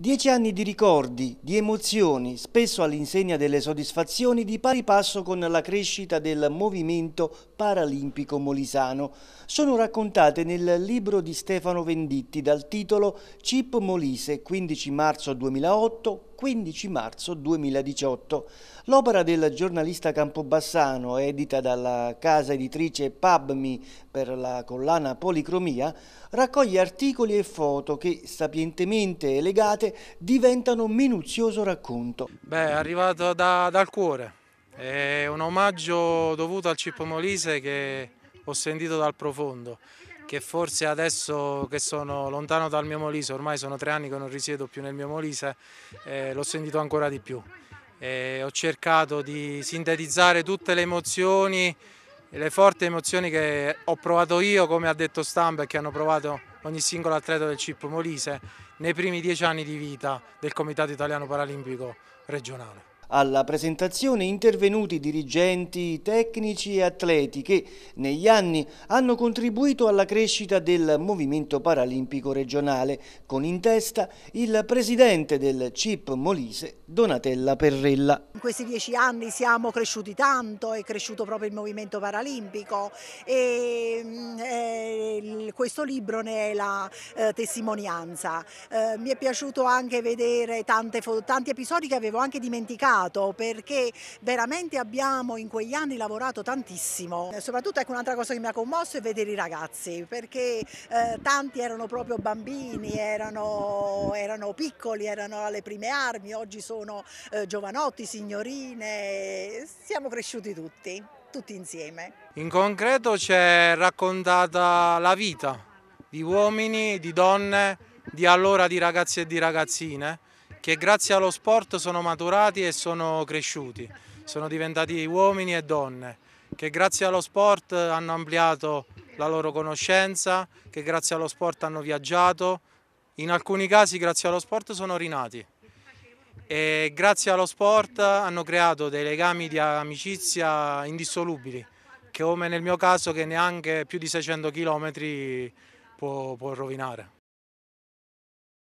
Dieci anni di ricordi, di emozioni, spesso all'insegna delle soddisfazioni di pari passo con la crescita del movimento paralimpico molisano, sono raccontate nel libro di Stefano Venditti dal titolo Cip Molise 15 marzo 2008 15 marzo 2018. L'opera del giornalista Campobassano, edita dalla casa editrice Pabmi per la collana Policromia, raccoglie articoli e foto che, sapientemente legate, diventano un minuzioso racconto. Beh, è arrivato da, dal cuore. È un omaggio dovuto al Cippo Molise che ho sentito dal profondo che forse adesso che sono lontano dal mio Molise, ormai sono tre anni che non risiedo più nel mio Molise, eh, l'ho sentito ancora di più. E eh, ho cercato di sintetizzare tutte le emozioni, le forti emozioni che ho provato io, come ha detto stampa e che hanno provato ogni singolo atleta del CIP Molise nei primi dieci anni di vita del Comitato Italiano Paralimpico regionale. Alla presentazione intervenuti dirigenti, tecnici e atleti che negli anni hanno contribuito alla crescita del movimento paralimpico regionale, con in testa il presidente del CIP Molise, Donatella Perrella. In questi dieci anni siamo cresciuti tanto, è cresciuto proprio il movimento paralimpico e mm, questo libro ne è la eh, testimonianza. Eh, mi è piaciuto anche vedere tante, tanti episodi che avevo anche dimenticato impegnato perché veramente abbiamo in quegli anni lavorato tantissimo. Soprattutto ecco un'altra cosa che mi ha commosso è vedere i ragazzi perché eh, tanti erano proprio bambini, erano, erano, piccoli, erano alle prime armi, oggi sono eh, giovanotti, signorine, siamo cresciuti tutti, tutti insieme. In concreto ci è raccontata la vita di uomini, di donne, di allora di ragazzi e di ragazzine che grazie allo sport sono maturati e sono cresciuti, sono diventati uomini e donne, che grazie allo sport hanno ampliato la loro conoscenza, che grazie allo sport hanno viaggiato, in alcuni casi grazie allo sport sono rinati e grazie allo sport hanno creato dei legami di amicizia indissolubili che come nel mio caso che neanche più di 600 km può, può rovinare.